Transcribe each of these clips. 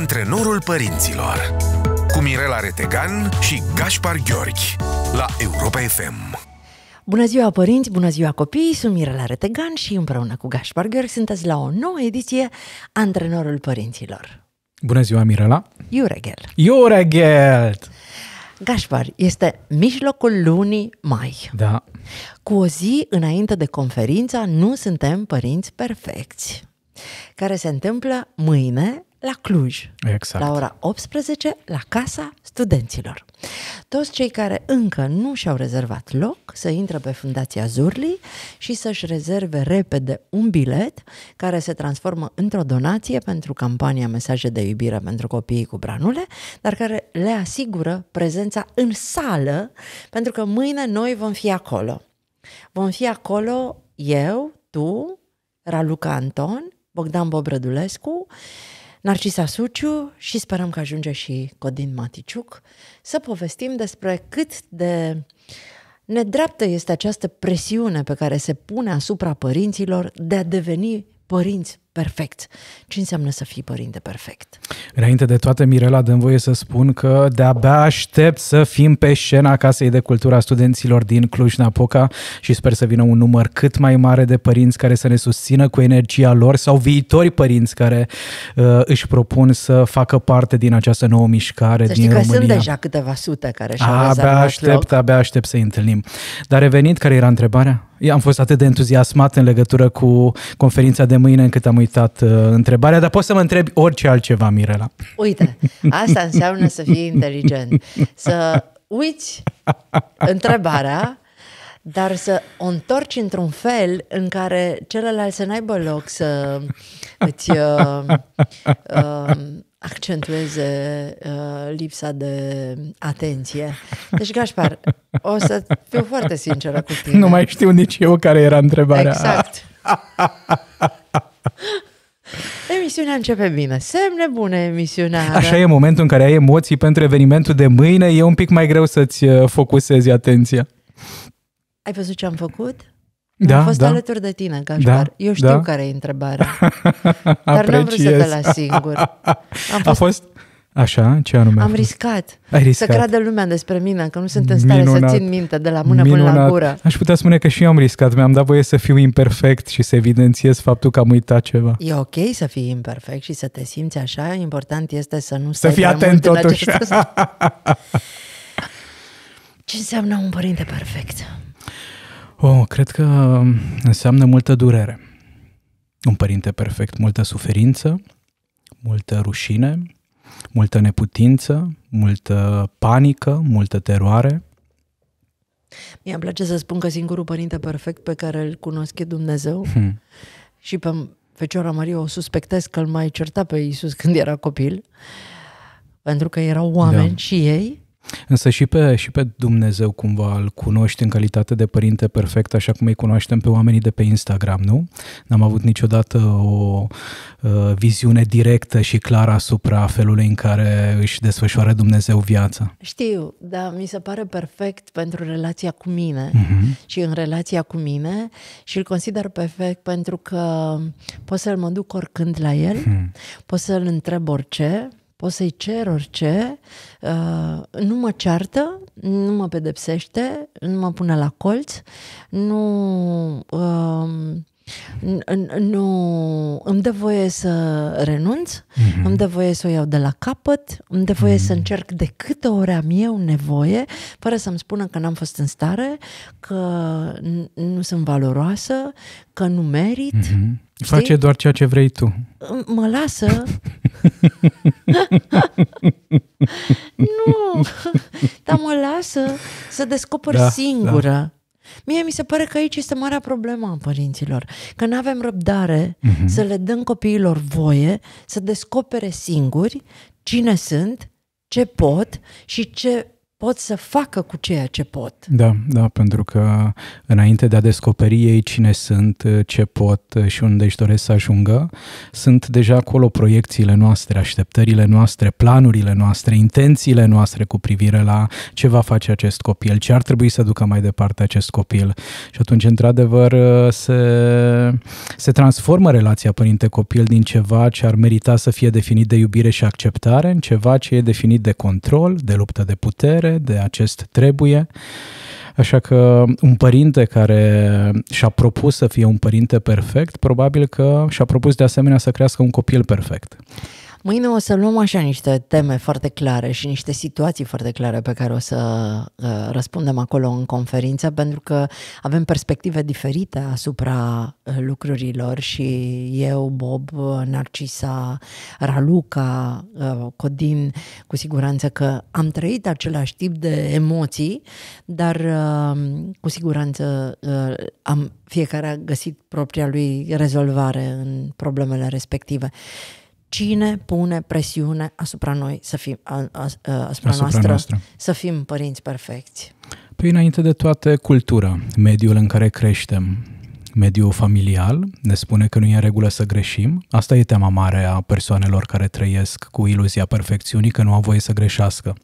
Antrenorul părinților cu Mirela Retegan și Gaspar Gheorghi la Europa FM. Bună ziua părinți, bună ziua copii, sunt Mirela Retegan și împreună cu Gaspar Gheorghi sunteți la o nouă ediție Antrenorul Părinților. Bună ziua Mirela! Iuregel! Iuregel! Gașpar, este mijlocul lunii mai. Da. Cu o zi înainte de conferința Nu suntem părinți perfecți, care se întâmplă mâine la Cluj, exact. la ora 18, la Casa Studenților. Toți cei care încă nu și-au rezervat loc să intre pe Fundația Zurli și să-și rezerve repede un bilet care se transformă într-o donație pentru campania Mesaje de iubire pentru copiii cu branule, dar care le asigură prezența în sală, pentru că mâine noi vom fi acolo. Vom fi acolo eu, tu, Raluca Anton, Bogdan Bobrădulescu, uh, Narcisa Suciu și sperăm că ajunge și Codin Maticiuc să povestim despre cât de nedreaptă este această presiune pe care se pune asupra părinților de a deveni părinți perfect. Ce înseamnă să fii părinte perfect? Înainte de toate, Mirela, dăm voie să spun că de-abia aștept să fim pe scena Casei de Cultura Studenților din Cluj-Napoca și sper să vină un număr cât mai mare de părinți care să ne susțină cu energia lor sau viitori părinți care uh, își propun să facă parte din această nouă mișcare să din că România. sunt deja câteva sute care și-au Abia aștept, loc. abia aștept să întâlnim. Dar revenind, care era întrebarea? Eu am fost atât de entuziasmat în legătură cu conferința de mâine încât am uitat uh, întrebarea, dar poți să mă întrebi orice altceva, Mirela. Uite, asta înseamnă să fii inteligent. Să uiți întrebarea, dar să o întorci într-un fel în care celălalt să n-aibă loc să îți... Uh, uh, accentueze uh, lipsa de atenție. Deci, Gașpar, o să fiu foarte sinceră cu tine. Nu mai știu nici eu care era întrebarea. Exact. Emisiunea începe bine. Semne bune emisiunea. Așa e momentul în care ai emoții pentru evenimentul de mâine. E un pic mai greu să-ți uh, focusezi atenția. Ai văzut ce am făcut? Da, am fost da. alături de tine, Gașpar. Da, Eu știu da. care e întrebarea. dar n-am vrut să te las singur. Am fost... A fost... Așa? Ce anume? Am riscat. Ai riscat. Să creadă lumea despre mine, că nu sunt în stare Minunat. să țin minte de la mână Minunat. până la gură. Aș putea spune că și eu am riscat. Mi-am dat voie să fiu imperfect și să evidențiez faptul că am uitat ceva. E ok să fii imperfect și să te simți așa. Important este să nu stai Să fii atent totuși. Acest... Ce înseamnă un părinte perfect? Oh, cred că înseamnă multă durere. Un părinte perfect, multă suferință, multă rușine, multă neputință, multă panică, multă teroare. Mi-a place să spun că singurul părinte perfect pe care îl cunosc e Dumnezeu hmm. și pe Fecioara Maria o suspectez că îl mai certa pe Iisus când era copil, pentru că erau oameni da. și ei Însă și pe, și pe Dumnezeu cumva îl cunoști în calitate de părinte perfect, așa cum îi cunoaștem pe oamenii de pe Instagram, nu? N-am avut niciodată o uh, viziune directă și clară asupra felului în care își desfășoară Dumnezeu viața. Știu, dar mi se pare perfect pentru relația cu mine uh-huh. și în relația cu mine și îl consider perfect pentru că pot să-l mă duc oricând la el, uh-huh. pot să-l întreb orice, Poți să-i cer orice, uh, nu mă ceartă, nu mă pedepsește, nu mă pune la colț, nu uh, nu, îmi dă voie să renunț, mm-hmm. îmi dă voie să o iau de la capăt, îmi dă voie mm-hmm. să încerc de câte ori am eu nevoie, fără să-mi spună că n-am fost în stare, că nu sunt valoroasă, că nu merit. Mm-hmm. Știi? Face doar ceea ce vrei tu. Mă lasă. nu, dar mă lasă să descoper da, da. singură. Da Mie mi se pare că aici este marea problemă a părinților, că nu avem răbdare uh-huh. să le dăm copiilor voie să descopere singuri cine sunt, ce pot și ce pot să facă cu ceea ce pot. Da, da, pentru că înainte de a descoperi ei cine sunt, ce pot și unde își doresc să ajungă, sunt deja acolo proiecțiile noastre, așteptările noastre, planurile noastre, intențiile noastre cu privire la ce va face acest copil, ce ar trebui să ducă mai departe acest copil. Și atunci, într-adevăr, se, se transformă relația părinte-copil din ceva ce ar merita să fie definit de iubire și acceptare în ceva ce e definit de control, de luptă de putere, departe de acest trebuie. Așa că un părinte care și-a propus să fie un părinte perfect, probabil că și-a propus de asemenea să crească un copil perfect. Mâine o să luăm așa niște teme foarte clare și niște situații foarte clare pe care o să uh, răspundem acolo în conferință, pentru că avem perspective diferite asupra uh, lucrurilor și eu, Bob, uh, Narcisa, Raluca, uh, Codin, cu siguranță că am trăit același tip de emoții, dar uh, cu siguranță uh, am fiecare a găsit propria lui rezolvare în problemele respective. Cine pune presiune asupra noi să fim, asupra, asupra noastră, noastră să fim părinți perfecți? Păi înainte de toate cultura, mediul în care creștem, mediul familial ne spune că nu e în regulă să greșim. Asta e tema mare a persoanelor care trăiesc cu iluzia perfecțiunii că nu au voie să greșească.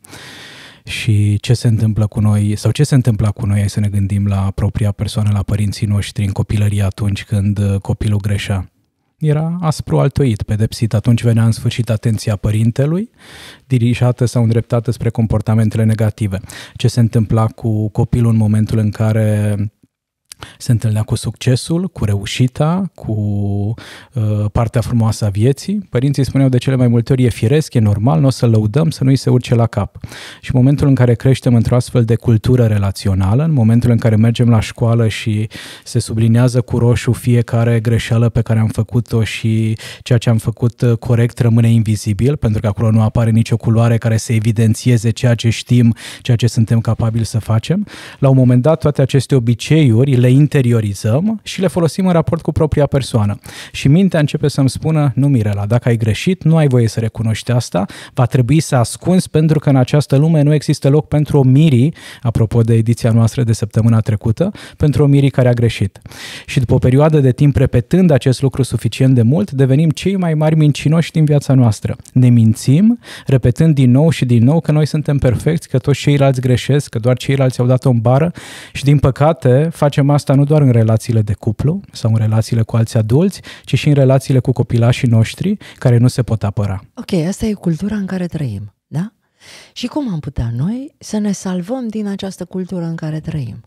Și ce se întâmplă cu noi, sau ce se întâmplă cu noi, hai să ne gândim la propria persoană, la părinții noștri în copilărie atunci când uh, copilul greșea era aspru altoit, pedepsit. Atunci venea în sfârșit atenția părintelui, dirijată sau îndreptată spre comportamentele negative. Ce se întâmpla cu copilul în momentul în care se întâlnea cu succesul, cu reușita, cu uh, partea frumoasă a vieții. Părinții spuneau de cele mai multe ori e firesc, e normal, nu o să lăudăm, să nu-i se urce la cap. Și în momentul în care creștem într-o astfel de cultură relațională, în momentul în care mergem la școală și se sublinează cu roșu fiecare greșeală pe care am făcut-o și ceea ce am făcut uh, corect rămâne invizibil, pentru că acolo nu apare nicio culoare care să evidențieze ceea ce știm, ceea ce suntem capabili să facem. La un moment dat, toate aceste obiceiuri le interiorizăm și le folosim în raport cu propria persoană. Și mintea începe să-mi spună, nu Mirela, dacă ai greșit, nu ai voie să recunoști asta, va trebui să ascunzi pentru că în această lume nu există loc pentru o miri, apropo de ediția noastră de săptămâna trecută, pentru o miri care a greșit. Și după o perioadă de timp repetând acest lucru suficient de mult, devenim cei mai mari mincinoși din viața noastră. Ne mințim, repetând din nou și din nou că noi suntem perfecți, că toți ceilalți greșesc, că doar ceilalți au dat-o bară și din păcate facem asta nu doar în relațiile de cuplu sau în relațiile cu alți adulți, ci și în relațiile cu copilașii noștri care nu se pot apăra. Ok, asta e cultura în care trăim, da? Și cum am putea noi să ne salvăm din această cultură în care trăim?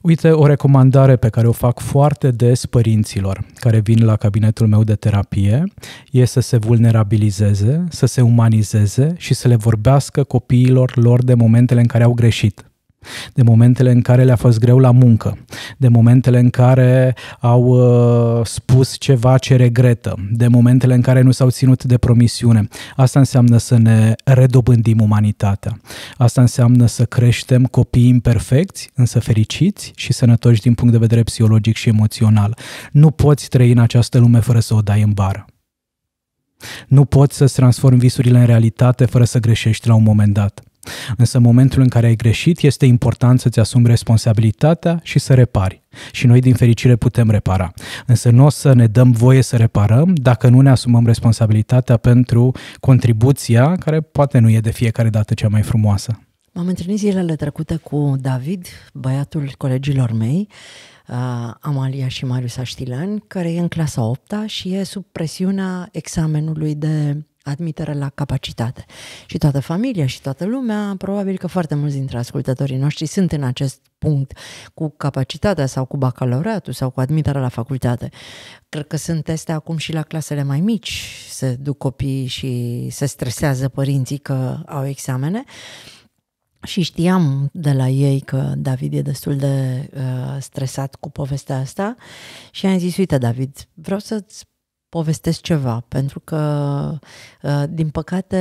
Uite, o recomandare pe care o fac foarte des părinților care vin la cabinetul meu de terapie e să se vulnerabilizeze, să se umanizeze și să le vorbească copiilor lor de momentele în care au greșit de momentele în care le-a fost greu la muncă, de momentele în care au uh, spus ceva ce regretă, de momentele în care nu s-au ținut de promisiune. Asta înseamnă să ne redobândim umanitatea. Asta înseamnă să creștem copii imperfecți, însă fericiți și sănătoși din punct de vedere psihologic și emoțional. Nu poți trăi în această lume fără să o dai în bară. Nu poți să-ți transformi visurile în realitate fără să greșești la un moment dat. Însă în momentul în care ai greșit, este important să-ți asumi responsabilitatea și să repari. Și noi, din fericire, putem repara. Însă nu o să ne dăm voie să reparăm dacă nu ne asumăm responsabilitatea pentru contribuția, care poate nu e de fiecare dată cea mai frumoasă. M-am întâlnit zilele trecute cu David, băiatul colegilor mei, uh, Amalia și Marius Aștilan, care e în clasa 8 și e sub presiunea examenului de admitere la capacitate. Și toată familia și toată lumea, probabil că foarte mulți dintre ascultătorii noștri sunt în acest punct cu capacitatea sau cu bacalaureatul sau cu admiterea la facultate. Cred că sunt teste acum și la clasele mai mici, se duc copiii și se stresează părinții că au examene. Și știam de la ei că David e destul de uh, stresat cu povestea asta și am zis, uite David, vreau să-ți povestesc ceva, pentru că, ă, din păcate,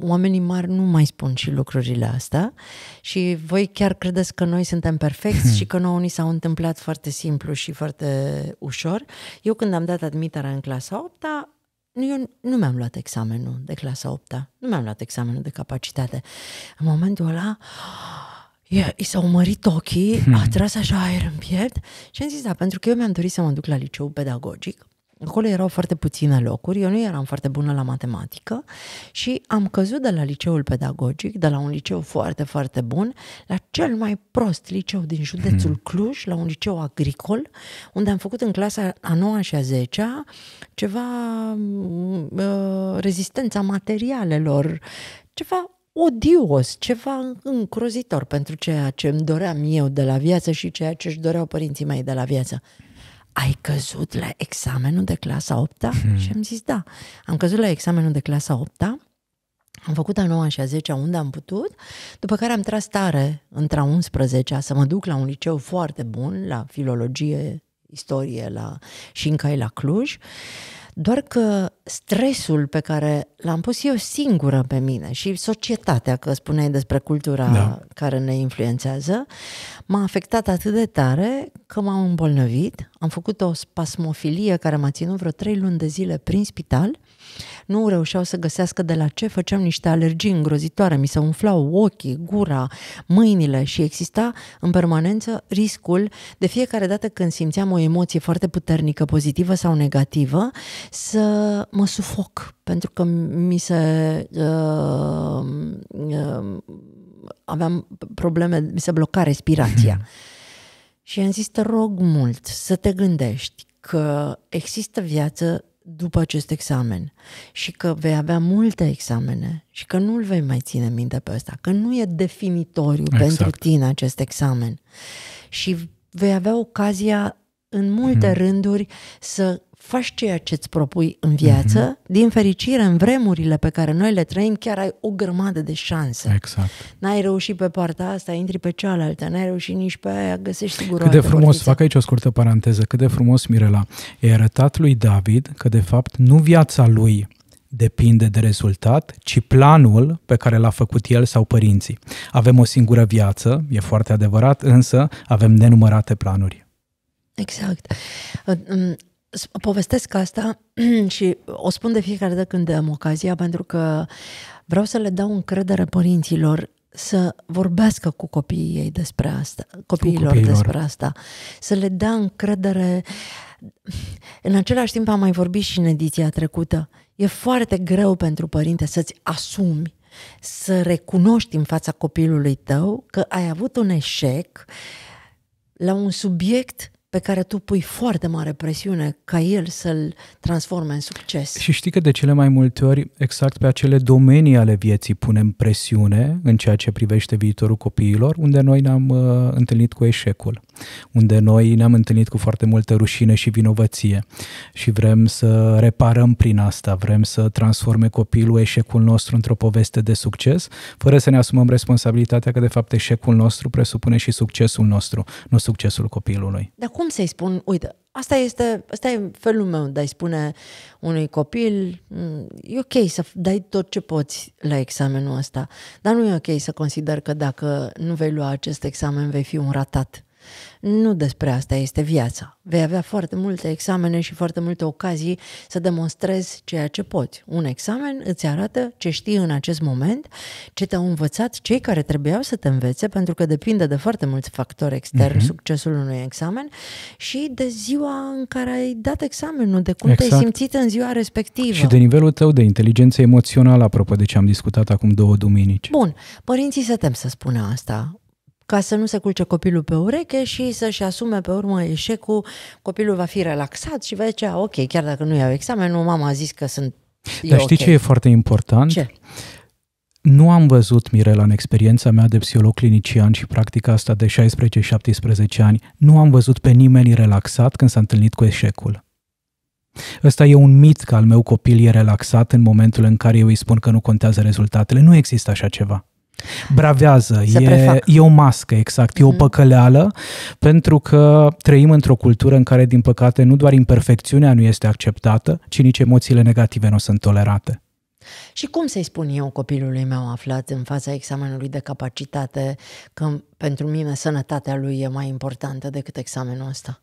oamenii mari nu mai spun și lucrurile astea și voi chiar credeți că noi suntem perfecți și că nouă ni s-au întâmplat foarte simplu și foarte ușor. Eu când am dat admiterea în clasa 8 eu nu mi-am luat examenul de clasa 8 nu mi-am luat examenul de capacitate. În momentul ăla, yeah, i s-au mărit ochii, a tras așa aer în piept și am zis, da, pentru că eu mi-am dorit să mă duc la liceu pedagogic, Acolo erau foarte puține locuri, eu nu eram foarte bună la matematică și am căzut de la liceul pedagogic, de la un liceu foarte, foarte bun, la cel mai prost liceu din județul mhm. Cluj, la un liceu agricol, unde am făcut în clasa a 9 și a 10 ceva mm, uh, rezistența materialelor, ceva odios, ceva încrozitor pentru ceea ce îmi doream eu de la viață și ceea ce își doreau părinții mei de la viață ai căzut la examenul de clasa 8 hmm. Și am zis, da, am căzut la examenul de clasa 8 am făcut a 9 și a 10 unde am putut, după care am tras tare între a 11 să mă duc la un liceu foarte bun, la filologie, istorie la și încă e la Cluj. Uh, doar că stresul pe care l-am pus eu singură pe mine și societatea, că spuneai despre cultura da. care ne influențează, m-a afectat atât de tare că m-am îmbolnăvit. Am făcut o spasmofilie care m-a ținut vreo trei luni de zile prin spital nu reușeau să găsească de la ce făceam niște alergii îngrozitoare, mi se umflau ochii, gura, mâinile și exista în permanență riscul de fiecare dată când simțeam o emoție foarte puternică, pozitivă sau negativă, să mă sufoc, pentru că mi se... Uh, uh, aveam probleme, mi se bloca respirația. Și am zis, te rog mult să te gândești că există viață după acest examen și că vei avea multe examene și că nu îl vei mai ține minte pe ăsta, că nu e definitoriu exact. pentru tine acest examen și vei avea ocazia în multe hmm. rânduri să faci ceea ce îți propui în viață, mm-hmm. din fericire, în vremurile pe care noi le trăim, chiar ai o grămadă de șanse. Exact. N-ai reușit pe partea asta, intri pe cealaltă, n-ai reușit nici pe aia, găsești sigur Cât de frumos, portiță. fac aici o scurtă paranteză, cât de frumos, Mirela, e arătat lui David că, de fapt, nu viața lui depinde de rezultat, ci planul pe care l-a făcut el sau părinții. Avem o singură viață, e foarte adevărat, însă avem nenumărate planuri. Exact. Povestesc asta și o spun de fiecare dată când am ocazia, pentru că vreau să le dau încredere părinților să vorbească cu copiii ei despre asta, copiilor, copiilor. despre asta, să le dea încredere. În același timp am mai vorbit și în ediția trecută. E foarte greu pentru părinte să-ți asumi să recunoști în fața copilului tău că ai avut un eșec la un subiect pe care tu pui foarte mare presiune ca el să-l transforme în succes. Și știi că de cele mai multe ori, exact pe acele domenii ale vieții punem presiune în ceea ce privește viitorul copiilor, unde noi ne-am uh, întâlnit cu eșecul unde noi ne-am întâlnit cu foarte multă rușine și vinovăție și vrem să reparăm prin asta, vrem să transforme copilul eșecul nostru într-o poveste de succes, fără să ne asumăm responsabilitatea că de fapt eșecul nostru presupune și succesul nostru, nu succesul copilului. Dar cum să-i spun, uite, asta este, asta e felul meu de a-i spune unui copil, mm, e ok să dai tot ce poți la examenul ăsta, dar nu e ok să consider că dacă nu vei lua acest examen vei fi un ratat. Nu despre asta este viața. Vei avea foarte multe examene și foarte multe ocazii să demonstrezi ceea ce poți. Un examen îți arată ce știi în acest moment, ce te-au învățat cei care trebuiau să te învețe, pentru că depinde de foarte mulți factori externi uh-huh. succesul unui examen și de ziua în care ai dat examenul, de cum exact. te-ai simțit în ziua respectivă. Și de nivelul tău de inteligență emoțională, apropo de ce am discutat acum două duminici. Bun, părinții se tem să spună asta ca să nu se culce copilul pe ureche și să-și asume pe urmă eșecul, copilul va fi relaxat și va zice, ok, chiar dacă nu iau examenul, mama a zis că sunt dar știi okay. ce e foarte important? Ce? Nu am văzut, Mirela, în experiența mea de psiholog clinician și practica asta de 16-17 ani, nu am văzut pe nimeni relaxat când s-a întâlnit cu eșecul. Ăsta e un mit că al meu copil e relaxat în momentul în care eu îi spun că nu contează rezultatele. Nu există așa ceva. Bravează, e, e o mască, exact, e mm-hmm. o mhm. păcăleală, pentru că trăim într-o cultură în care, din păcate, nu doar imperfecțiunea nu este acceptată, ci nici emoțiile negative nu sunt tolerate. Și cum să-i spun eu copilului meu aflat în fața examenului de capacitate că pentru mine sănătatea lui e mai importantă decât examenul ăsta?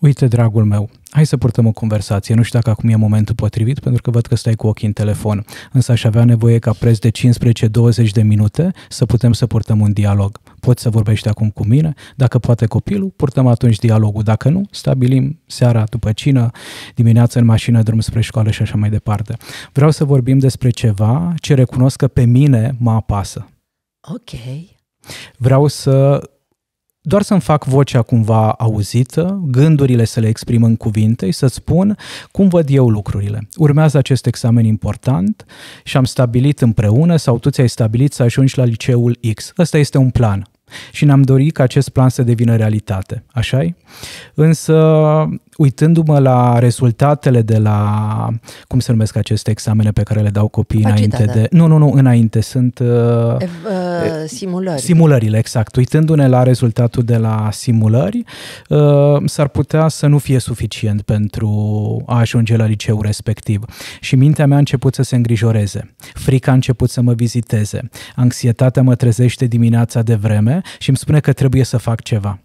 Uite, dragul meu, hai să purtăm o conversație. Nu știu dacă acum e momentul potrivit, pentru că văd că stai cu ochii în telefon. Însă aș avea nevoie ca preț de 15-20 de minute să putem să purtăm un dialog. Poți să vorbești acum cu mine? Dacă poate copilul, purtăm atunci dialogul. Dacă nu, stabilim seara după cină, dimineața în mașină, drum spre școală și așa mai departe. Vreau să vorbim despre ce ceva ce recunosc că pe mine mă apasă. Ok. Vreau să doar să-mi fac vocea cumva auzită, gândurile să le exprim în cuvinte și să spun cum văd eu lucrurile. Urmează acest examen important și am stabilit împreună sau tu ți-ai stabilit să ajungi la liceul X. Ăsta este un plan. Și ne-am dorit ca acest plan să devină realitate, așa -i? Însă uitându-mă la rezultatele de la, cum se numesc aceste examene pe care le dau copiii înainte de... Nu, nu, nu, înainte, sunt... Uh, uh, simulări. Simulările, exact. Uitându-ne la rezultatul de la simulări, uh, s-ar putea să nu fie suficient pentru a ajunge la liceu respectiv. Și mintea mea a început să se îngrijoreze. Frica a început să mă viziteze. Anxietatea mă trezește dimineața de vreme și îmi spune că trebuie să fac ceva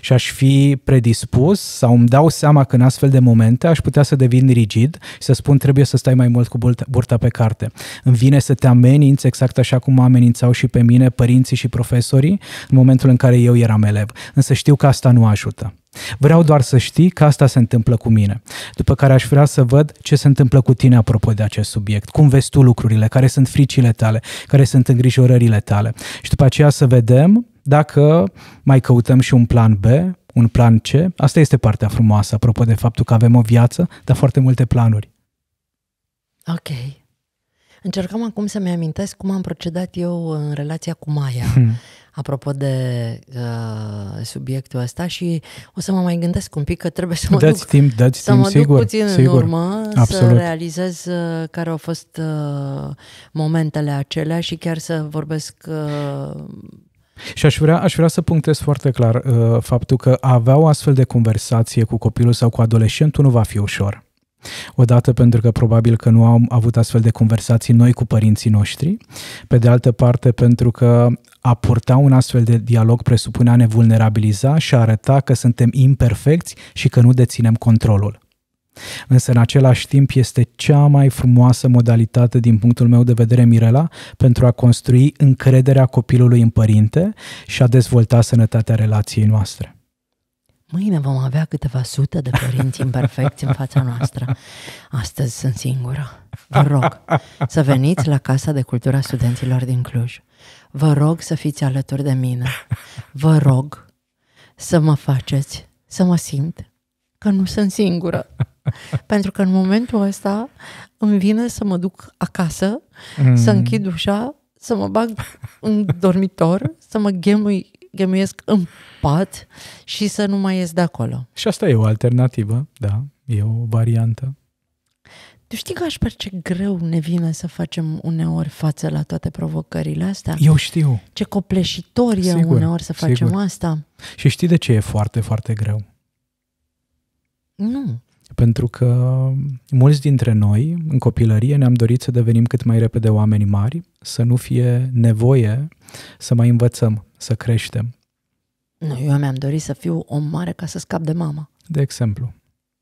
și aș fi predispus sau îmi dau seama că în astfel de momente aș putea să devin rigid și să spun trebuie să stai mai mult cu burta pe carte. Îmi vine să te ameninți exact așa cum mă amenințau și pe mine părinții și profesorii în momentul în care eu eram elev, însă știu că asta nu ajută. Vreau doar să știi că asta se întâmplă cu mine. După care aș vrea să văd ce se întâmplă cu tine apropo de acest subiect, cum vezi tu lucrurile, care sunt fricile tale, care sunt îngrijorările tale. Și după aceea să vedem dacă mai căutăm și un plan B, un plan C. Asta este partea frumoasă, apropo de faptul că avem o viață, dar foarte multe planuri. Ok. Încercam acum să-mi amintesc cum am procedat eu în relația cu Maia, hmm. apropo de uh, subiectul ăsta și o să mă mai gândesc un pic că trebuie să mă duc, timp, să timp, mă sigur, duc puțin sigur, în urmă, absolut. să realizez uh, care au fost uh, momentele acelea și chiar să vorbesc... Uh, și aș vrea, aș vrea să punctez foarte clar uh, faptul că a avea o astfel de conversație cu copilul sau cu adolescentul nu va fi ușor. Odată pentru că probabil că nu am avut astfel de conversații noi cu părinții noștri, pe de altă parte pentru că a purta un astfel de dialog presupunea a ne vulnerabiliza și a arăta că suntem imperfecți și că nu deținem controlul. Însă în același timp este cea mai frumoasă modalitate din punctul meu de vedere, Mirela, pentru a construi încrederea copilului în părinte și a dezvolta sănătatea relației noastre. Mâine vom avea câteva sute de părinți imperfecți în fața noastră. Astăzi sunt singură. Vă rog să veniți la Casa de Cultura Studenților din Cluj. Vă rog să fiți alături de mine. Vă rog să mă faceți să mă simt că nu sunt singură. Pentru că în momentul ăsta îmi vine să mă duc acasă, mm. să închid ușa, să mă bag în dormitor, să mă ghemui, ghemuiesc în pat și să nu mai ies de acolo. Și asta e o alternativă, da, e o variantă. Tu știi că aș pare ce greu ne vine să facem uneori față la toate provocările astea? Eu știu. Ce copleșitor e sigur, uneori să facem sigur. asta. Și știi de ce e foarte, foarte greu? Nu. Pentru că mulți dintre noi, în copilărie, ne-am dorit să devenim cât mai repede oameni mari, să nu fie nevoie să mai învățăm, să creștem. Nu, eu mi-am dorit să fiu om mare ca să scap de mama. De exemplu.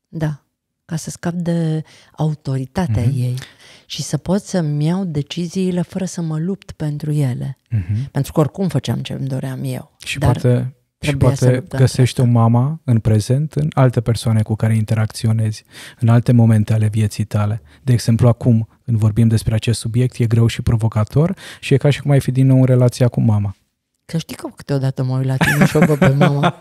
Da, ca să scap de autoritatea uh-huh. ei și să pot să-mi iau deciziile fără să mă lupt pentru ele. Uh-huh. Pentru că oricum făceam ce îmi doream eu. Și dar... poate și poate găsești o mama în prezent în alte persoane cu care interacționezi, în alte momente ale vieții tale. De exemplu, acum, când vorbim despre acest subiect, e greu și provocator și e ca și cum ai fi din nou în relația cu mama. Că știi că câteodată mă uit la tine și o pe mama.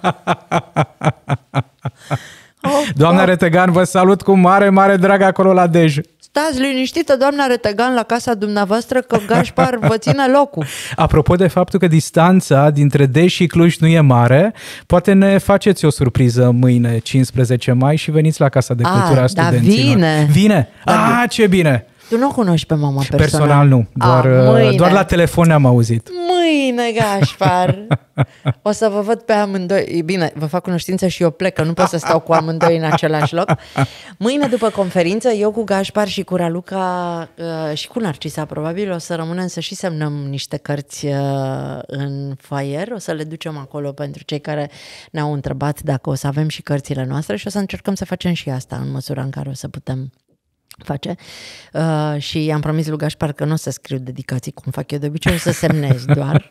Oh, Doamna da. Retegan, vă salut cu mare, mare drag acolo la Dej. Stați liniștită, doamna Retegan, la casa dumneavoastră, că Gașpar vă ține locul. Apropo de faptul că distanța dintre Deș și Cluj nu e mare, poate ne faceți o surpriză mâine, 15 mai, și veniți la Casa de Cultura a, ah, da, Studenților. Da, vine! Vine! Da, ah, ce bine! Tu nu o cunoști pe mama personal? Personal nu, ah, doar, A, uh, doar la telefon am auzit. Mâine, Gașpar! o să vă văd pe amândoi. Bine, vă fac cunoștință și eu plec, că nu pot să stau cu amândoi în același loc. Mâine, după conferință, eu cu Gașpar și cu Raluca uh, și cu Narcisa, probabil, o să rămânem să și semnăm niște cărți uh, în foyer. O să le ducem acolo pentru cei care ne-au întrebat dacă o să avem și cărțile noastre și o să încercăm să facem și asta în măsura în care o să putem face uh, și am promis lui Gașpar că nu o să scriu dedicații cum fac eu de obicei, o să semnez doar.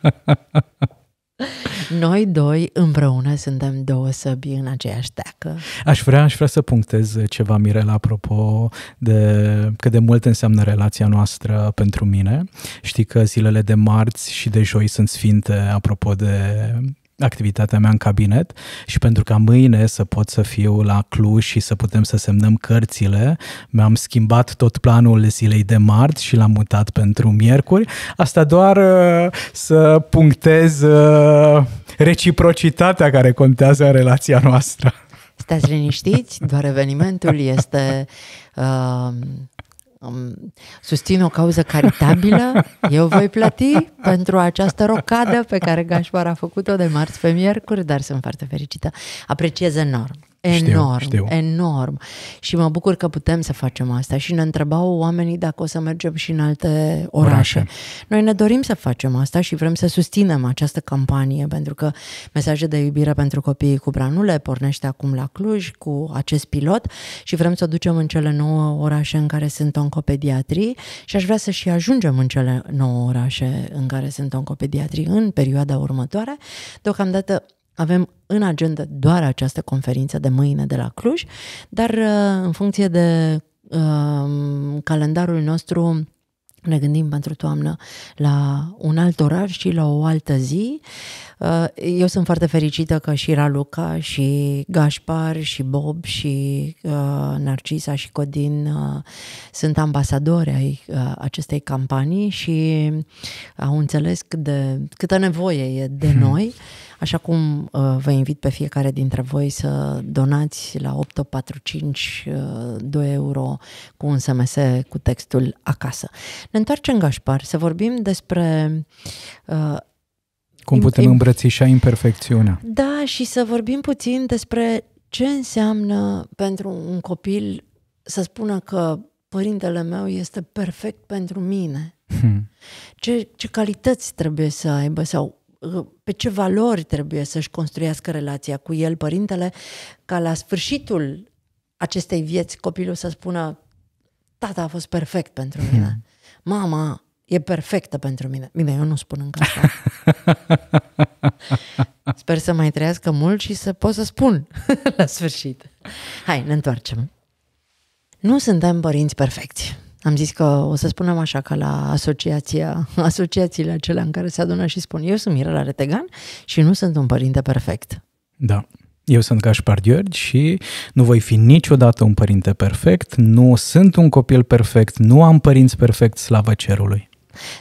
Noi doi împreună suntem două săbi în aceeași teacă. Aș vrea, aș vrea să punctez ceva, Mirela, apropo de cât de mult înseamnă relația noastră pentru mine. Știi că zilele de marți și de joi sunt sfinte, apropo de activitatea mea în cabinet și pentru ca mâine să pot să fiu la Cluj și să putem să semnăm cărțile, mi-am schimbat tot planul zilei de marți și l-am mutat pentru miercuri. Asta doar uh, să punctez uh, reciprocitatea care contează în relația noastră. Stați liniștiți, doar evenimentul este uh, um, susțin o cauză caritabilă, eu voi plăti pentru această rocadă pe care Gașpar a făcut-o de marți pe miercuri, dar sunt foarte fericită. Apreciez enorm Enorm, știu, știu. enorm. Și mă bucur că putem să facem asta și ne întrebau oamenii dacă o să mergem și în alte orașe. orașe. Noi ne dorim să facem asta și vrem să susținem această campanie pentru că mesaje de iubire pentru copiii cu branule pornește acum la Cluj cu acest pilot și vrem să o ducem în cele nouă orașe în care sunt oncopediatrii și aș vrea să și ajungem în cele nouă orașe în care sunt oncopediatrii în perioada următoare. Deocamdată avem în agenda doar această conferință de mâine de la Cluj, dar uh, în funcție de uh, calendarul nostru ne gândim pentru toamnă la un alt orar și la o altă zi. Uh, eu sunt foarte fericită că și Raluca, și Gașpar, și Bob, și uh, Narcisa, și Codin sunt ambasadori ai acestei campanii și au înțeles cât de, câtă nevoie e de hmm. noi. Așa cum uh, vă invit pe fiecare dintre voi să donați la uh, 2 euro cu un SMS cu textul acasă. Ne întoarcem, Gașpar, să vorbim despre uh, cum putem îmbrățișa imperfecțiunea. Da, și să vorbim puțin despre ce înseamnă pentru un copil să spună că părintele meu este perfect pentru mine. Hmm. Ce, ce calități trebuie să aibă sau pe ce valori trebuie să-și construiască relația cu el, părintele, ca la sfârșitul acestei vieți copilul să spună tata a fost perfect pentru hmm. mine, mama e perfectă pentru mine. Bine, eu nu spun încă asta. Sper să mai trăiască mult și să pot să spun la sfârșit. Hai, ne întoarcem. Nu suntem părinți perfecți. Am zis că o să spunem așa ca la asociația, asociațiile acelea în care se adună și spun eu sunt Mirela Retegan și nu sunt un părinte perfect. Da. Eu sunt Gașpar Gheorghe și nu voi fi niciodată un părinte perfect, nu sunt un copil perfect, nu am părinți perfect, slavă cerului.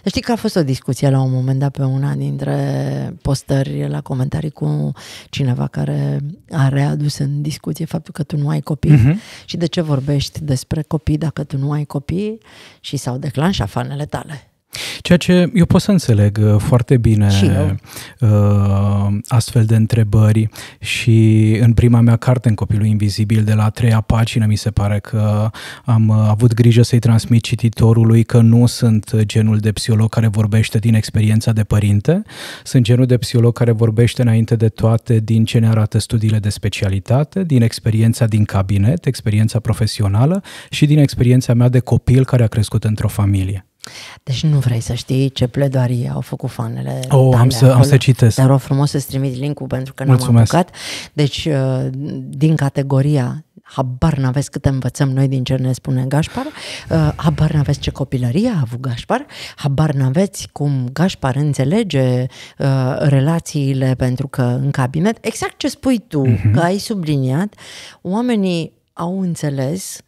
Știi că a fost o discuție la un moment dat pe una dintre postări la comentarii cu cineva care a readus în discuție faptul că tu nu ai copii uh-huh. și de ce vorbești despre copii dacă tu nu ai copii și s-au declanșat fanele tale. Ceea ce eu pot să înțeleg uh, foarte bine și eu. Uh, astfel de întrebări și în prima mea carte, în Copilul Invizibil, de la a treia pagină, mi se pare că am uh, avut grijă să-i transmit cititorului că nu sunt genul de psiholog care vorbește din experiența de părinte, sunt genul de psiholog care vorbește înainte de toate din ce ne arată studiile de specialitate, din experiența din cabinet, experiența profesională și din experiența mea de copil care a crescut într-o familie. Deci nu vrei să știi ce pledoarii au făcut fanele. Oh, am să, acolo. am să citesc. Te rog frumos să-ți trimit link pentru că Mulțumesc. n-am apucat. Deci, uh, din categoria habar n-aveți cât învățăm noi din ce ne spune Gașpar, uh, habar n-aveți ce copilărie a avut Gașpar, habar n-aveți cum Gașpar înțelege uh, relațiile pentru că în cabinet, exact ce spui tu, uh-huh. că ai subliniat, oamenii au înțeles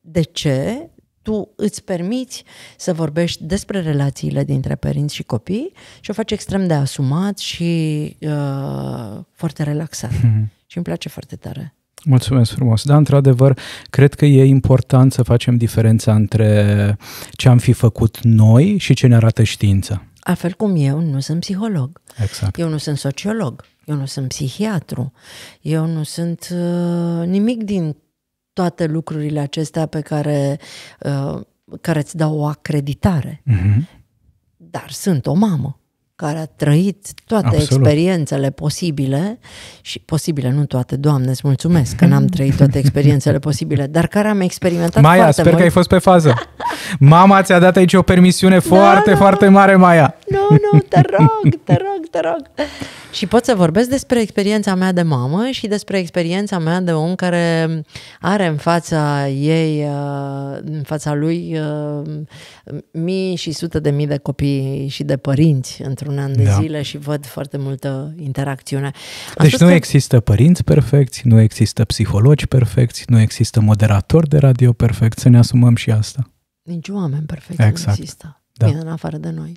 de ce tu îți permiți să vorbești despre relațiile dintre părinți și copii și o faci extrem de asumat și uh, foarte relaxat. Mm-hmm. Și îmi place foarte tare. Mulțumesc frumos. Da, într-adevăr, cred că e important să facem diferența între ce am fi făcut noi și ce ne arată știința. A fel cum eu nu sunt psiholog. Exact. Eu nu sunt sociolog. Eu nu sunt psihiatru. Eu nu sunt uh, nimic din toate lucrurile acestea pe care, uh, care îți dau o acreditare. Mm-hmm. Dar sunt o mamă care a trăit toate Absolut. experiențele posibile și posibile, nu toate, Doamne, îți mulțumesc că n-am trăit toate experiențele posibile, dar care am experimentat Maia, foarte sper mult. că ai fost pe fază. Mama ți-a dat aici o permisiune foarte, da, foarte mare, Maia. Nu, no, nu, no, te rog, te rog, te rog. și pot să vorbesc despre experiența mea de mamă și despre experiența mea de om care are în fața ei, uh, în fața lui uh, mii și sute de mii de copii și de părinți într într-un an de da. zile și văd foarte multă interacțiune. Am deci nu că... există părinți perfecți, nu există psihologi perfecți, nu există moderatori de radio perfect, să ne asumăm și asta. Nici oameni perfecți exact. nu există. Da. Bine, în afară de noi.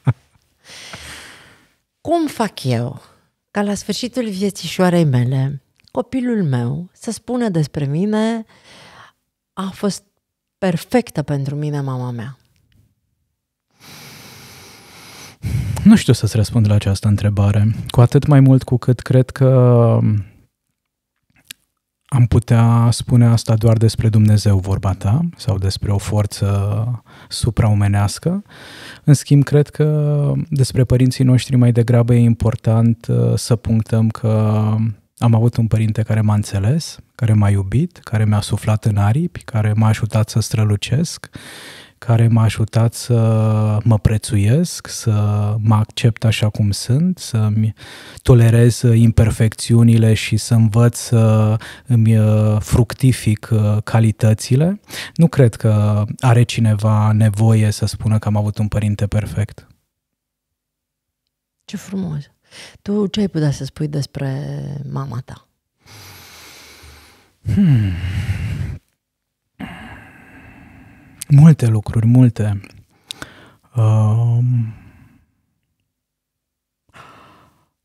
Cum fac eu ca la sfârșitul viețișoarei mele, copilul meu să spună despre mine a fost perfectă pentru mine mama mea. Nu știu să-ți răspund la această întrebare, cu atât mai mult cu cât cred că am putea spune asta doar despre Dumnezeu vorba ta sau despre o forță supraumenească. În schimb, cred că despre părinții noștri mai degrabă e important uh, să punctăm că am avut un părinte care m-a înțeles, care m-a iubit, care mi-a suflat în aripi, care m-a ajutat să strălucesc care m-a ajutat să mă prețuiesc, să mă accept așa cum sunt, să-mi tolerez imperfecțiunile și să învăț să îmi uh, fructific uh, calitățile. Nu cred că are cineva nevoie să spună că am avut un părinte perfect. Ce frumos! Tu ce ai putea să spui despre mama ta? Hmm. Multe lucruri, multe. Um,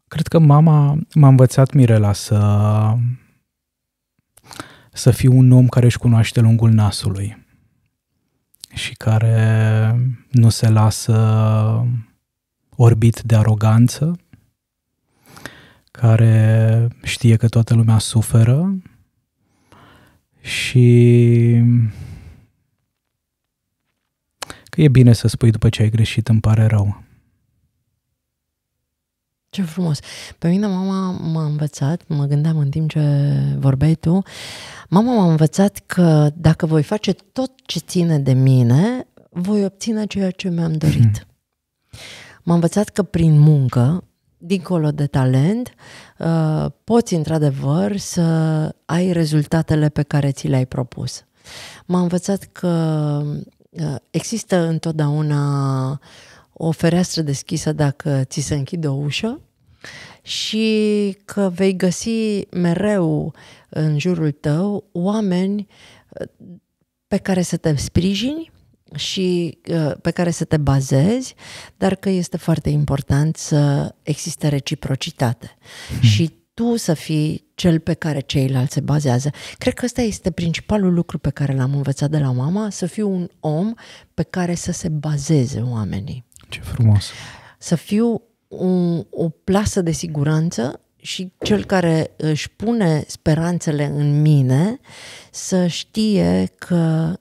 cred că mama m-a învățat Mirela să să fiu un om care își cunoaște lungul nasului și care nu se lasă orbit de aroganță, care știe că toată lumea suferă și Că e bine să spui după ce ai greșit, îmi pare rău. Ce frumos! Pe mine mama m-a învățat, mă gândeam în timp ce vorbeai tu, mama m-a învățat că dacă voi face tot ce ține de mine, voi obține ceea ce mi-am dorit. Hmm. M-a învățat că prin muncă, dincolo de talent, uh, poți într-adevăr să ai rezultatele pe care ți le-ai propus. M-a învățat că Uh, există întotdeauna o fereastră deschisă dacă ți se închide o ușă și că vei găsi mereu în jurul tău oameni uh, pe care să te sprijini și uh, pe care să te bazezi, dar că este foarte important să existe reciprocitate. Hmm. Și tu să fii cel pe care ceilalți se bazează. Cred că ăsta este principalul lucru pe care l-am învățat de la mama, să fiu un om pe care să se bazeze oamenii. Ce frumos! Să fiu un, o plasă de siguranță și cel care își pune speranțele în mine să știe că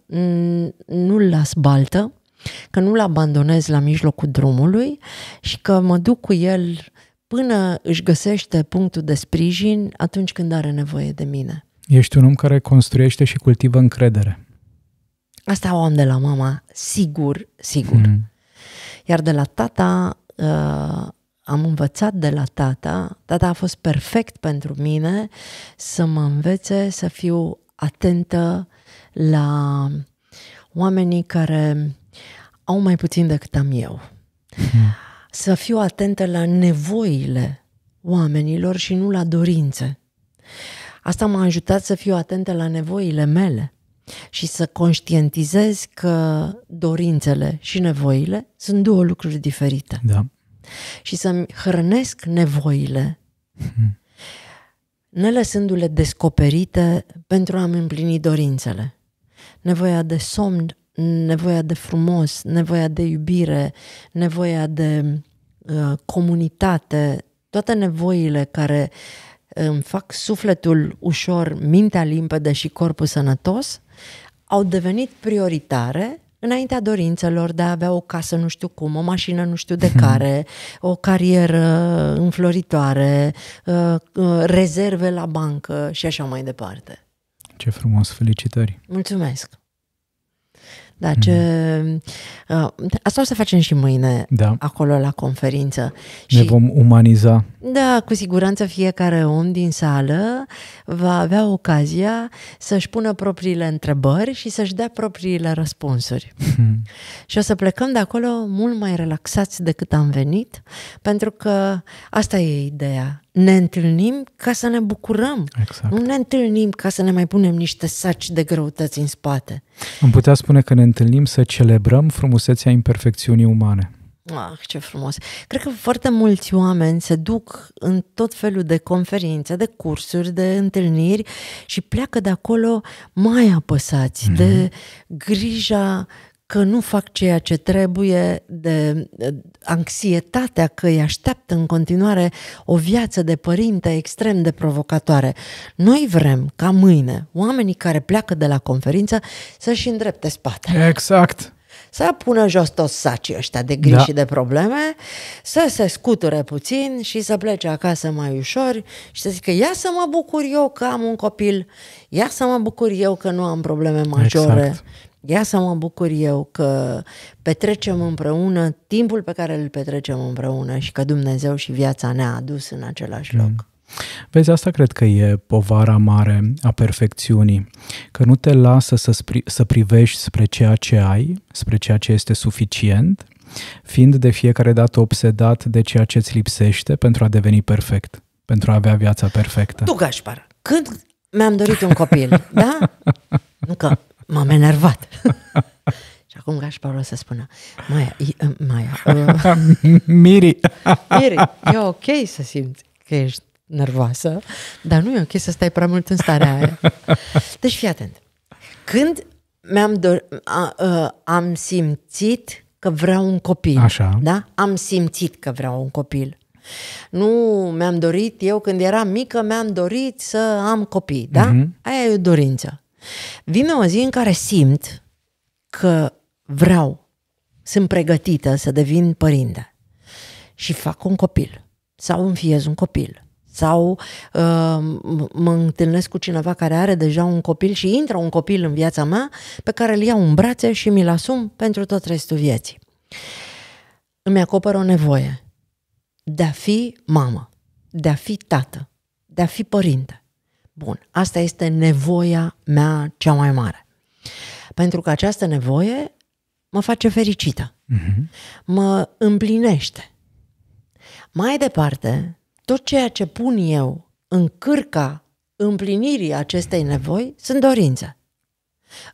nu-l las baltă, că nu-l abandonez la mijlocul drumului și că mă duc cu el până își găsește punctul de sprijin atunci când are nevoie de mine. Ești un om care construiește și cultivă încredere. Asta o am de la mama, sigur, sigur. Mm. Iar de la tata, uh, am învățat de la tata, tata a fost perfect pentru mine să mă învețe să fiu atentă la oamenii care au mai puțin decât am eu. Mm să fiu atentă la nevoile oamenilor și nu la dorințe. Asta m-a ajutat să fiu atentă la nevoile mele și să conștientizez că dorințele și nevoile sunt două lucruri diferite. Da. Și să-mi hrănesc nevoile, mhm. ne lăsându-le descoperite pentru a-mi împlini dorințele. Nevoia de somn nevoia de frumos, nevoia de iubire, nevoia de uh, comunitate, toate nevoile care îmi um, fac sufletul ușor, mintea limpede și corpul sănătos, au devenit prioritare înaintea dorințelor de a avea o casă nu știu cum, o mașină nu știu de hmm. care, o carieră înfloritoare, uh, uh, rezerve la bancă și așa mai departe. Ce frumos, felicitări! Mulțumesc! Da, ce... Mm-hmm. asta o să facem și mâine, da. acolo la conferință. Ne și, vom umaniza. Da, cu siguranță fiecare om din sală va avea ocazia să-și pună propriile întrebări și să-și dea propriile răspunsuri. Hmm. Și o să plecăm de acolo mult mai relaxați decât am venit, pentru că asta e ideea ne întâlnim ca să ne bucurăm. Exact. Nu ne întâlnim ca să ne mai punem niște saci de greutăți în spate. Am putea spune că ne întâlnim să celebrăm frumusețea imperfecțiunii umane. Ah, ce frumos! Cred că foarte mulți oameni se duc în tot felul de conferințe, de cursuri, de întâlniri și pleacă de acolo mai apăsați mm-hmm. de mhm. grija că nu fac ceea ce trebuie, de anxietatea că îi așteaptă în continuare o viață de părinte extrem de provocatoare. Noi vrem ca mâine oamenii care pleacă de la conferință să-și îndrepte spatele. Exact să pună jos toți sacii ăștia de griji da. și de probleme, să se scuture puțin și să plece acasă mai ușor și să zică ia să mă bucur eu că am un copil, ia să mă bucur eu că nu am probleme majore. Exact. Ia să mă bucur eu că petrecem împreună timpul pe care îl petrecem împreună și că Dumnezeu și viața ne-a adus în același mm. loc. Vezi, asta cred că e povara mare a perfecțiunii, că nu te lasă să, spri, să privești spre ceea ce ai, spre ceea ce este suficient, fiind de fiecare dată obsedat de ceea ce îți lipsește pentru a deveni perfect, pentru a avea viața perfectă. Tu, Gașpar, când mi-am dorit un copil, da? Nu că M-am enervat. și acum Gașpar o să spună, Maia, uh, Maia... Uh, Miri! Miri, e ok să simți că ești nervoasă, dar nu e ok să stai prea mult în starea aia. Deci fii atent. Când mi-am do- a, uh, am simțit că vreau un copil. Așa. Da? Am simțit că vreau un copil. Nu mi-am dorit, eu când eram mică mi-am dorit să am copii, da? Uh-huh. Aia e o dorință. Vine o zi în care simt că vreau, sunt pregătită să devin părinte și fac un copil sau înfiez un copil sau uh, mă întâlnesc cu cineva care are deja un copil și intră un copil în viața mea pe care îl iau în brațe și mi-l asum pentru tot restul vieții. Îmi acoperă o nevoie de a fi mamă, de a fi tată, de a fi părinte. Bun, asta este nevoia mea cea mai mare. Pentru că această nevoie mă face fericită, uh-huh. mă împlinește. Mai departe, tot ceea ce pun eu în cârca împlinirii acestei nevoi sunt dorințe.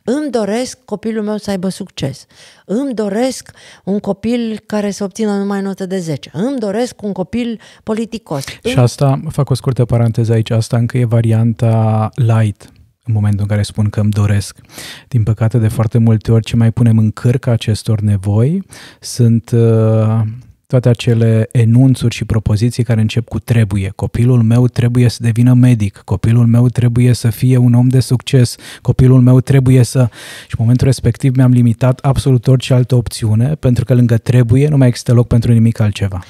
Îmi doresc copilul meu să aibă succes. Îmi doresc un copil care să obțină numai note de 10. Îmi doresc un copil politicos. Și asta, fac o scurtă paranteză aici, asta încă e varianta light în momentul în care spun că îmi doresc. Din păcate, de foarte multe ori, ce mai punem în cărca acestor nevoi sunt uh, toate acele enunțuri și propoziții care încep cu trebuie. Copilul meu trebuie să devină medic, copilul meu trebuie să fie un om de succes, copilul meu trebuie să... Și în momentul respectiv mi-am limitat absolut orice altă opțiune, pentru că lângă trebuie nu mai există loc pentru nimic altceva.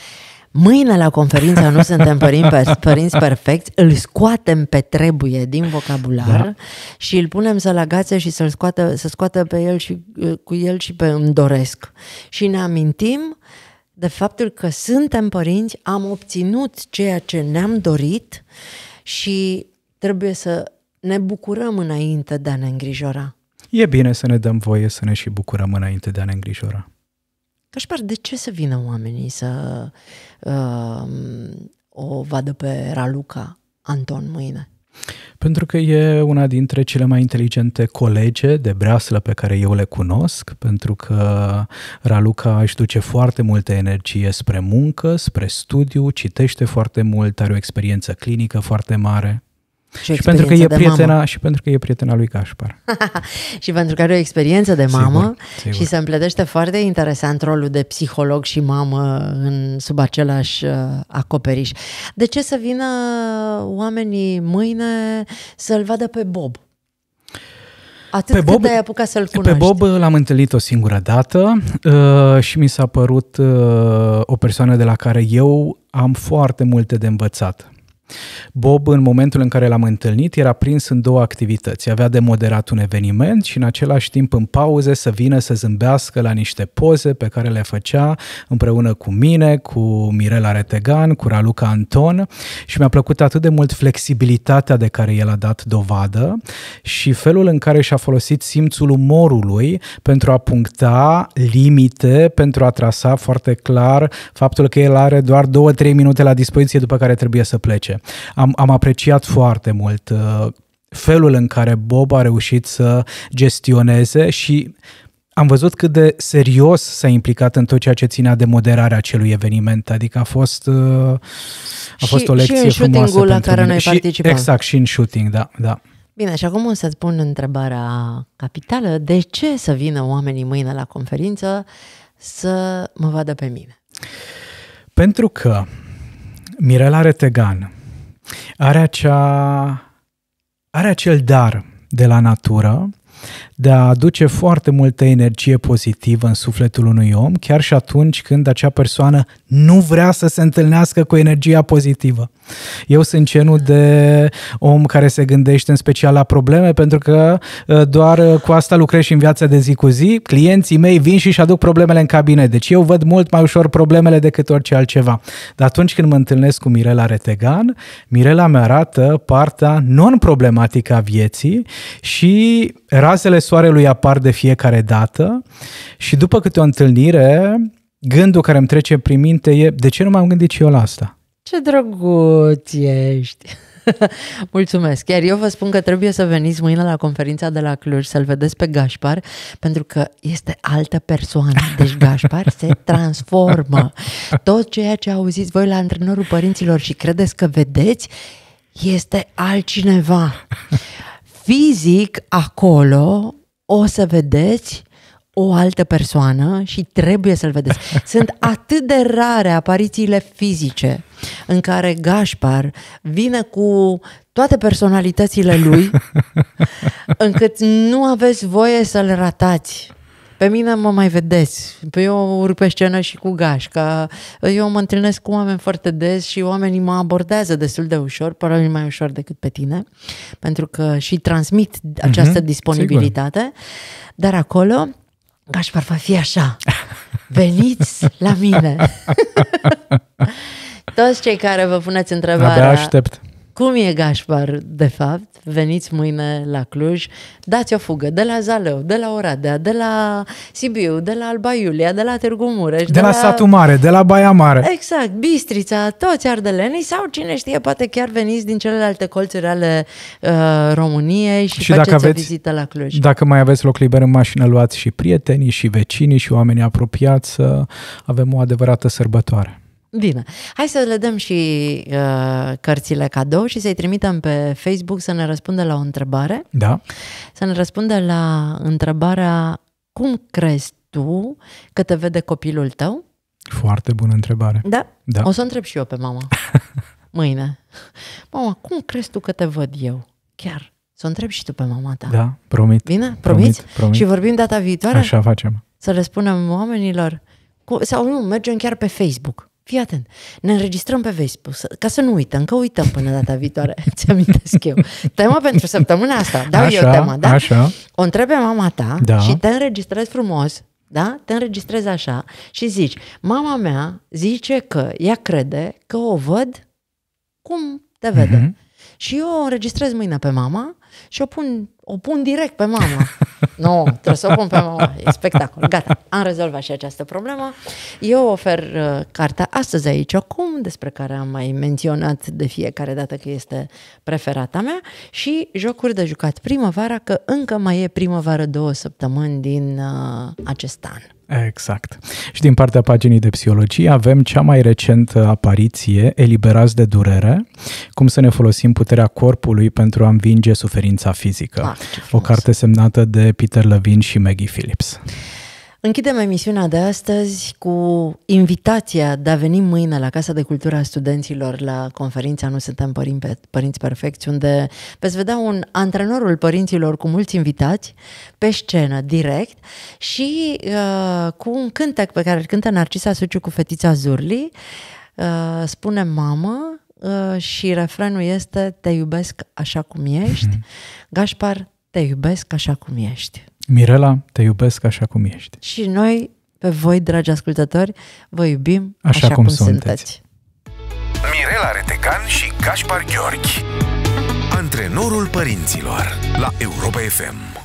Mâine la conferința nu suntem părinți, perfecți, îl scoatem pe trebuie din vocabular da. și îl punem să l agațe și să-l scoată, să scoată pe el și cu el și pe îmi doresc. Și ne amintim de faptul că suntem părinți, am obținut ceea ce ne-am dorit și trebuie să ne bucurăm înainte de a ne îngrijora. E bine să ne dăm voie să ne și bucurăm înainte de a ne îngrijora. Cașpar, de ce să vină oamenii să uh, o vadă pe Raluca Anton mâine? Pentru că e una dintre cele mai inteligente colege de breaslă pe care eu le cunosc, pentru că Raluca își duce foarte multă energie spre muncă, spre studiu, citește foarte mult, are o experiență clinică foarte mare. Și, și pentru că e prietena mamă. și pentru că e prietena lui Gașpar. și pentru că are o experiență de mamă sigur, sigur. și se împletește foarte interesant rolul de psiholog și mamă în sub același uh, acoperiș. De ce să vină oamenii mâine să-l vadă pe Bob? Atât pe Bob, ai apucat să-l cunoști. Pe Bob l-am întâlnit o singură dată uh, și mi s-a părut uh, o persoană de la care eu am foarte multe de învățat. Bob, în momentul în care l-am întâlnit, era prins în două activități. Avea de moderat un eveniment și în același timp în pauze să vină să zâmbească la niște poze pe care le făcea împreună cu mine, cu Mirela Retegan, cu Raluca Anton și mi-a plăcut atât de mult flexibilitatea de care el a dat dovadă și felul în care și-a folosit simțul umorului pentru a puncta limite, pentru a trasa foarte clar faptul că el are doar 2-3 minute la dispoziție după care trebuie să plece am, am apreciat foarte mult uh, felul în care Bob a reușit să gestioneze și am văzut cât de serios s-a implicat în tot ceea ce ținea de moderarea acelui eveniment, adică a fost, uh, a fost și, o lecție și în frumoasă pentru la care mine. noi participăm. Și, exact, și în shooting, da, da. Bine, și acum o să-ți pun întrebarea capitală. De ce să vină oamenii mâine la conferință să mă vadă pe mine? Pentru că Mirela Retegan, are, acea, are acel dar de la natură de a aduce foarte multă energie pozitivă în sufletul unui om, chiar și atunci când acea persoană nu vrea să se întâlnească cu energia pozitivă. Eu sunt genul de om care se gândește în special la probleme, pentru că ă, doar ă, cu asta lucrez și în viața de zi cu zi. Clienții mei vin și își aduc problemele în cabinet, deci eu văd mult mai ușor problemele decât orice altceva. Dar atunci când mă întâlnesc cu Mirela Retegan, Mirela mi arată partea non-problematică a vieții și razele soarelui apar de fiecare dată și după câte o întâlnire, gândul care îmi trece prin minte e de ce nu m-am gândit și eu la asta? Ce drăguț ești! Mulțumesc! Iar eu vă spun că trebuie să veniți mâine la conferința de la Cluj să-l vedeți pe Gașpar, pentru că este altă persoană. Deci Gașpar se transformă. Tot ceea ce auziți voi la antrenorul părinților și credeți că vedeți, este altcineva. Fizic, acolo, o să vedeți o altă persoană și trebuie să-l vedeți. Sunt atât de rare aparițiile fizice în care Gașpar vine cu toate personalitățile lui, încât nu aveți voie să-l ratați. Pe mine mă mai vedeți. Păi eu urc pe scenă și cu gașca. Eu mă întâlnesc cu oameni foarte des și oamenii mă abordează destul de ușor, probabil mai ușor decât pe tine, pentru că și transmit mhm, această mm-hmm, disponibilitate. Sigur. Dar acolo, Gașpar va fi așa. Veniți la mine! Toți cei care vă puneți întrebarea... Abia aștept cum e Gașpar, de fapt? Veniți mâine la Cluj, dați o fugă de la Zalău, de la Oradea, de la Sibiu, de la Alba Iulia, de la Târgu Mureș. De, de la, la Satu Mare, de la Baia Mare. Exact, Bistrița, toți ardelenii sau cine știe, poate chiar veniți din celelalte colțuri ale uh, României și, și faceți dacă aveți, o vizită la Cluj. Dacă mai aveți loc liber în mașină, luați și prietenii, și vecinii, și oamenii apropiați. Avem o adevărată sărbătoare. Bine. Hai să le dăm și uh, cărțile cadou și să-i trimitem pe Facebook să ne răspundă la o întrebare. Da. Să ne răspundă la întrebarea cum crezi tu că te vede copilul tău? Foarte bună întrebare. Da? da. O să întreb și eu pe mama mâine. Mama, cum crezi tu că te văd eu? Chiar. Să o întreb și tu pe mama ta. Da, promit. Bine? Promiți? Promit, promit. Și vorbim data viitoare? Așa facem. Să le spunem oamenilor, sau nu, mergem chiar pe Facebook Fii atent. Ne înregistrăm pe Facebook, ca să nu uităm, că uităm până data viitoare, ți-amintesc eu. Tema pentru săptămâna asta, dau așa, eu tema, da? Așa. O întrebe mama ta da. și te înregistrezi frumos, da? Te înregistrezi așa și zici, mama mea zice că ea crede că o văd cum te vede. Mm-hmm. Și eu o înregistrez mâine pe mama și o pun o pun direct pe mama. nu, trebuie să o pun pe mama. E spectacol. Gata, am rezolvat și această problemă. Eu ofer uh, cartea astăzi aici acum, despre care am mai menționat de fiecare dată că este preferata mea, și jocuri de jucat primăvara, că încă mai e primăvară două săptămâni din uh, acest an. Exact. Și din partea paginii de psihologie avem cea mai recentă apariție, Eliberați de durere, cum să ne folosim puterea corpului pentru a învinge suferința fizică. Ah, o carte semnată de Peter Levin și Maggie Phillips. Închidem emisiunea de astăzi cu invitația de a veni mâine la Casa de Cultura a Studenților la conferința Nu suntem părinți perfecți, unde veți vedea un antrenorul părinților cu mulți invitați pe scenă, direct, și uh, cu un cântec pe care îl cântă Narcisa Suciu cu fetița Zurli, uh, spune mamă uh, și refrenul este Te iubesc așa cum ești, Gașpar, te iubesc așa cum ești. Mirela, te iubesc așa cum ești. Și noi, pe voi, dragi ascultători, vă iubim așa, așa cum, cum sunteți. sunteți. Mirela Retecan și Gaspar Gheorghi, antrenorul părinților la Europa FM.